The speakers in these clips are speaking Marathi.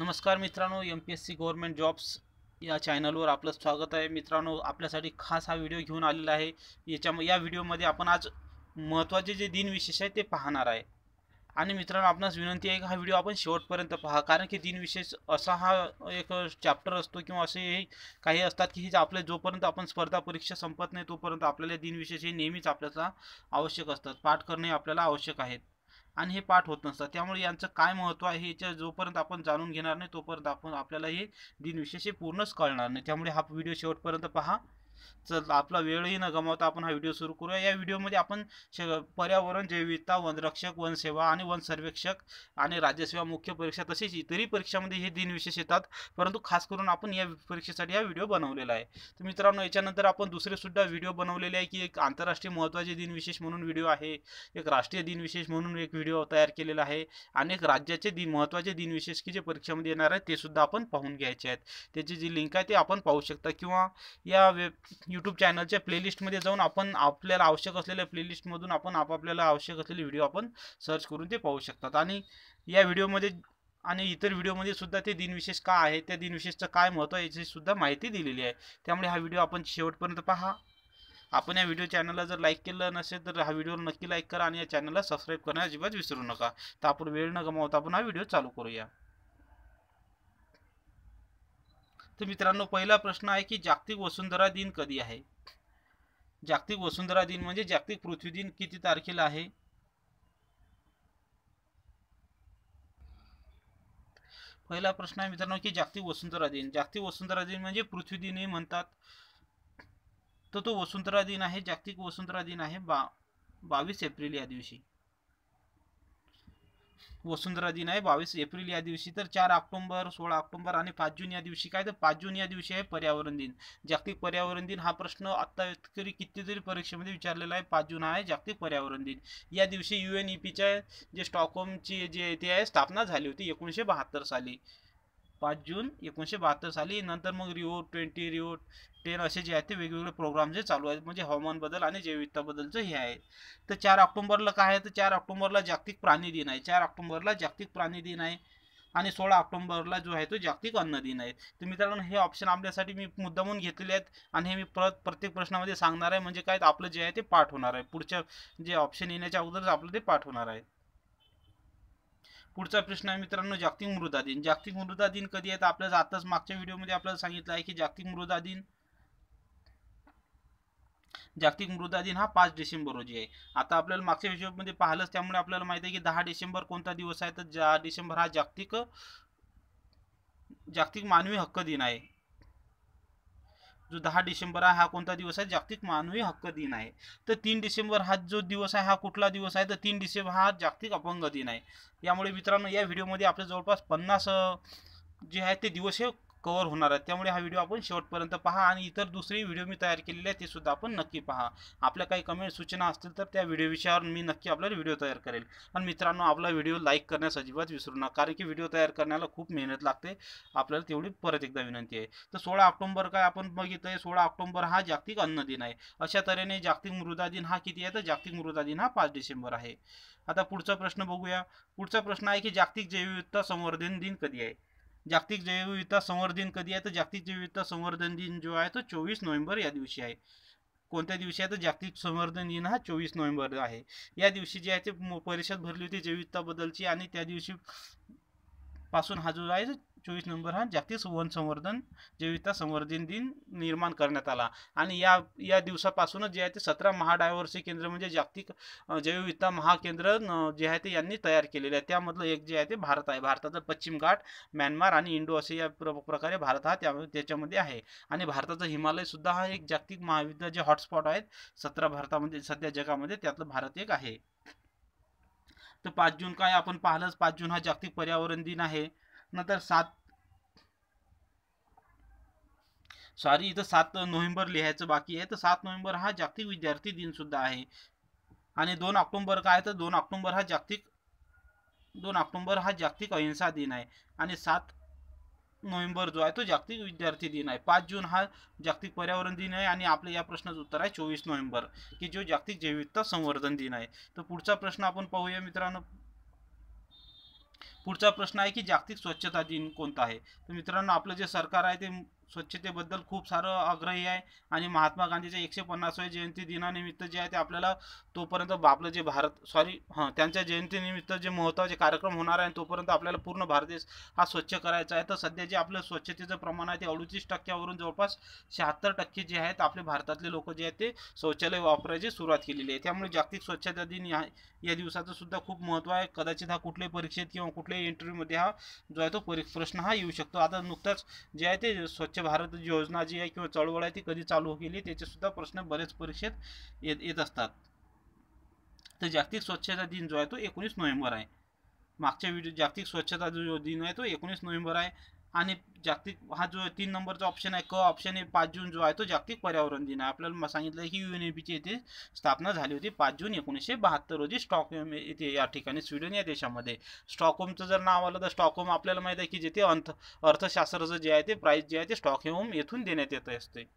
नमस्कार मित्रांनो M P S C government jobs या चॅनलवर आपलं स्वागत आहे मित्रांनो आपल्यासाठी खास हा व्हिडिओ घेऊन आलेला आहे याच्या या व्हिडिओमध्ये आपण आज महत्त्वाचे जे दिनविशेष आहे ते पाहणार आहे आणि मित्रांनो आपणास विनंती आहे की हा व्हिडिओ आपण शेवटपर्यंत पहा कारण की दिनविशेष असा हा एक चॅप्टर असतो किंवा असे काही असतात की हे आपले जोपर्यंत आपण स्पर्धा परीक्षा संपत नाही तोपर्यंत आपल्याला दिनविशेष हे नेहमीच आपल्याला आवश्यक असतात पाठ करणे आपल्याला आवश्यक आहेत आणि हे पाठ होत नसतात त्यामुळे यांचं काय महत्त्व आहे याच्या जोपर्यंत आपण जाणून घेणार नाही तोपर्यंत आपण आपल्याला हे दिनविशेष हे पूर्णच कळणार नाही त्यामुळे हा व्हिडिओ शेवटपर्यंत पहा चल आपला वेळही न गमावता आपण हा व्हिडिओ सुरू करूया या व्हिडिओमध्ये आपण पर्यावरण जैविकता वनरक्षक वनसेवा आणि वन सर्वेक्षक आणि राज्यसेवा मुख्य परीक्षा तसेच इतरही परीक्षामध्ये हे दिन विशेष येतात परंतु खास करून आपण या परीक्षेसाठी हा व्हिडिओ बनवलेला आहे तर मित्रांनो याच्यानंतर आपण दुसरेसुद्धा व्हिडिओ बनवलेले आहे की एक आंतरराष्ट्रीय महत्त्वाचे दिनविशेष म्हणून व्हिडिओ आहे एक राष्ट्रीय दिन विशेष म्हणून एक व्हिडिओ तयार केलेला आहे आणि एक राज्याचे दिन महत्त्वाचे दिनविशेष की जे परीक्षामध्ये येणार आहे ते सुद्धा आपण पाहून घ्यायचे आहेत त्याची जी लिंक आहे ते आपण पाहू शकता किंवा या वेब यूट्यूब चॅनलच्या प्लेलिस्टमध्ये जाऊन आपण आपल्याला आवश्यक असलेल्या प्लेलिस्टमधून आपण आपापल्याला आवश्यक असलेले व्हिडिओ आपण सर्च करून ते पाहू शकतात आणि या व्हिडिओमध्ये आणि इतर व्हिडिओमध्ये सुद्धा ते दिनविशेष का आहे त्या दिनविशेषचं काय महत्त्व याची सुद्धा माहिती दिलेली आहे त्यामुळे हा व्हिडिओ आपण शेवटपर्यंत पहा आपण या व्हिडिओ चॅनलला जर लाईक केलं नसेल तर हा व्हिडिओ नक्की लाईक करा आणि या चॅनलला सबस्क्राईब करण्यास विसरू नका तर आपण वेळ न गमावता आपण हा व्हिडिओ चालू करूया तर मित्रांनो पहिला प्रश्न आहे की जागतिक वसुंधरा दिन कधी आहे जागतिक वसुंधरा दिन म्हणजे जागतिक पृथ्वी दिन किती तारखेला आहे पहिला प्रश्न आहे मित्रांनो की जागतिक वसुंधरा दिन जागतिक वसुंधरा दिन म्हणजे पृथ्वी हे म्हणतात तर तो वसुंधरा दिन आहे जागतिक वसुंधरा दिन आहे बा बावीस एप्रिल या दिवशी वसुंधरा दिन आहे बावीस एप्रिल या दिवशी तर चार ऑक्टोंबर सोळा ऑक्टोंबर आणि पाच जून या दिवशी काय तर पाच जून या दिवशी आहे पर्यावरण दिन जागतिक पर्यावरण दिन हा प्रश्न आता तरी कितीतरी परीक्षेमध्ये विचारलेला आहे पाच जून हा आहे जागतिक पर्यावरण दिन या दिवशी यू एन ई पीच्या जे स्टॉकहोमची जे ते आहे स्थापना झाली होती एकोणीसशे बहात्तर साली पाच जून एकोणीसशे बहात्तर साली नंतर मग रिओ ट्वेंटी रिओ टेन असे जे आहेत ते वेगवेगळे प्रोग्राम जे चालू आहेत म्हणजे हवामान बदल आणि बदलचं हे आहे तर चार ऑक्टोंबरला काय आहे तर चार ऑक्टोंबरला जागतिक प्राणी दिन आहे चार ऑक्टोंबरला जागतिक प्राणी दिन आहे आणि सोळा ऑक्टोंबरला जो आहे तो जागतिक अन्न दिन आहे तर मित्रांनो हे ऑप्शन आपल्यासाठी मी मुद्दामून घेतलेले आहेत आणि हे मी परत प्रत्येक प्रश्नामध्ये सांगणार आहे म्हणजे काय आपलं जे आहे ते पाठ होणार आहे पुढच्या जे ऑप्शन येण्याच्या अगोदरच आपलं ते पाठ होणार आहे पुढचा प्रश्न आहे मित्रांनो जागतिक मृदा दिन जागतिक मृदा दिन कधी आहे तर आपल्याला आताच मागच्या व्हिडिओमध्ये आपल्याला सांगितलं आहे की जागतिक मृदा दिन जागतिक मृदा दिन हा पाच डिसेंबर रोजी आहे आता आपल्याला मागच्या व्हिडिओमध्ये पाहिलंच त्यामुळे आपल्याला माहिती आहे की दहा डिसेंबर कोणता दिवस आहे तर दहा डिसेंबर हा जागतिक जागतिक मानवी हक्क दिन आहे जो दहा डिसेंबर आहे हा कोणता दिवस आहे जागतिक मानवी हक्क दिन आहे तर तीन डिसेंबर हा जो दिवस आहे हा कुठला दिवस आहे तर तीन डिसेंबर हा जागतिक अपंग दिन आहे यामुळे मित्रांनो या व्हिडिओमध्ये आपल्या जवळपास पन्नास जे आहे ते दिवस हे कवर होणार आहे त्यामुळे हा व्हिडिओ आपण शेवटपर्यंत पहा आणि इतर दुसरी व्हिडिओ मी तयार केलेले आहे ते सुद्धा आपण नक्की पहा आपल्या काही कमेंट सूचना असतील तर त्या व्हिडिओ विषयावर मी नक्की आपल्याला व्हिडिओ तयार करेल आणि मित्रांनो आपला व्हिडिओ लाईक करण्यास अजिबात विसरू नका कारण की व्हिडिओ तयार करण्याला खूप मेहनत लागते आपल्याला तेवढी परत एकदा विनंती आहे तर सोळा ऑक्टोबर काय आपण बघितलं सोळा ऑक्टोबर हा जागतिक अन्न दिन आहे अशा तऱ्हेने जागतिक मृदा दिन हा किती आहे तर जागतिक मृदा दिन हा पाच डिसेंबर आहे आता पुढचा प्रश्न बघूया पुढचा प्रश्न आहे की जागतिक जैवविविधता संवर्धन दिन कधी आहे जागतिक जैवविविधता संवर्धन कधी आहे तर जागतिक जैवविविधता संवर्धन दिन जो आहे तो चोवीस नोव्हेंबर या दिवशी आहे कोणत्या दिवशी आहे तर जागतिक संवर्धन दिन हा चोवीस नोव्हेंबर आहे या दिवशी जे आहे ते परिषद भरली होती बदलची आणि त्या दिवशी पासून हा जो आहे चोवीस नंबर हा जागतिक वन संवर्धन जैविकता संवर्धन दिन निर्माण करण्यात आला आणि या या दिवसापासूनच जे आहे ते सतरा महाडायव्हर्सिटी केंद्र म्हणजे जागतिक जैवविविधता महाकेंद्र जे आहे ते यांनी तयार केलेले आहे त्यामधलं एक जे आहे ते भारत आहे भारताचा पश्चिम घाट म्यानमार आणि इंडो असे या प्रकारे भारत हा त्या त्याच्यामध्ये आहे आणि भारताचा हिमालय सुद्धा हा एक जागतिक महाविद्या जे हॉटस्पॉट आहेत सतरा भारतामध्ये सध्या जगामध्ये त्यातलं भारत एक आहे तर पाच जून काय आपण पाहिलंच पाच जून हा जागतिक पर्यावरण दिन आहे नंतर सात सॉरी इथं सात नोव्हेंबर लिहायचं बाकी आहे तर सात नोव्हेंबर हा जागतिक विद्यार्थी दिन सुद्धा आहे आणि दोन ऑक्टोंबर काय तर दोन ऑक्टोंबर हा जागतिक दोन ऑक्टोंबर हा जागतिक अहिंसा दिन आहे आणि सात नोव्हेंबर जो आहे तो जागतिक विद्यार्थी दिन आहे पाच जून हा जागतिक पर्यावरण दिन आहे आणि आपल्या या प्रश्नाचं उत्तर आहे चोवीस नोव्हेंबर की जो जागतिक जैविकता संवर्धन दिन आहे तर पुढचा प्रश्न आपण पाहूया मित्रांनो पुढचा प्रश्न आहे की जागतिक स्वच्छता दिन कोणता आहे तर मित्रांनो आपलं जे सरकार आहे ते स्वच्छतेबद्दल खूप सारं आग्रही आहे आणि महात्मा गांधीच्या एकशे पन्नासाव्या जयंती दिनानिमित्त जे आहे ते आपल्याला तोपर्यंत आपलं जे भारत सॉरी हां त्यांच्या जयंतीनिमित्त जे महत्त्वाचे कार्यक्रम होणार आहे तोपर्यंत आपल्याला पूर्ण भारत देश हा स्वच्छ करायचा आहे तर सध्या जे आपलं स्वच्छतेचं प्रमाण आहे ते अडुतीस टक्क्यावरून जवळपास शहात्तर टक्के जे आहेत आपले भारतातले लोक जे आहेत ते शौचालय वापरायची सुरुवात केलेली आहे त्यामुळे जागतिक स्वच्छता दिन या या दिवसाचं सुद्धा खूप महत्त्व आहे कदाचित हा कुठल्याही परीक्षेत किंवा कुठले त्यामुळे इंटरव्ह्यूमध्ये हा जो आहे तो परी प्रश्न हा येऊ शकतो आता नुकताच जे आहे ते स्वच्छ भारत योजना जी आहे किंवा चळवळ आहे ती कधी चालू केली त्याचे सुद्धा प्रश्न बरेच परीक्षेत येत येत असतात तर जागतिक स्वच्छता दिन जो आहे तो एकोणीस नोव्हेंबर आहे मागच्या व्हिडिओ जागतिक स्वच्छता जो दिन आहे तो एकोणीस नोव्हेंबर आहे आणि जागतिक हा जो तीन नंबरचा ऑप्शन आहे क ऑप्शन आहे पाच जून जो आहे तो जागतिक पर्यावरण दिन आहे आपल्याला सांगितलं की यू एन ए बीची येथे स्थापना झाली होती पाच जून एकोणीसशे बहात्तर रोजी स्टॉकहोम येथे या ठिकाणी स्वीडन या देशामध्ये स्टॉकहोमचं जर नाव आलं तर स्टॉकहोम आपल्याला माहीत आहे की जिथे अर्थ अर्थशास्त्राचं जे आहे ते प्राइस जे आहे ते स्टॉकहोम येथून देण्यात येत असते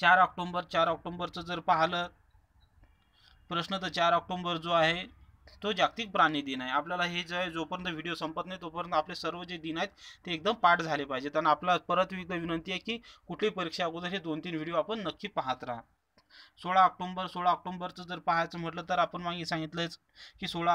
चार ऑक्टोंबर चार ऑक्टोंबरचं जर पाहिलं प्रश्न तर चार ऑक्टोंबर जो आहे तो जागतिक प्राणी दिन आहे आपल्याला हे जे जोपर्यंत व्हिडिओ संपत नाही तोपर्यंत आपले सर्व जे दिन आहेत ते एकदम पाठ झाले पाहिजेत आणि आपला परत एक विनंती आहे की कुठली परीक्षा अगोदर हे दोन तीन व्हिडिओ आपण नक्की पाहत राहा सोळा ऑक्टोंबर सोळा ऑक्टोंबरचं जर पाहायचं म्हटलं तर आपण मागे सांगितलंच की सोळा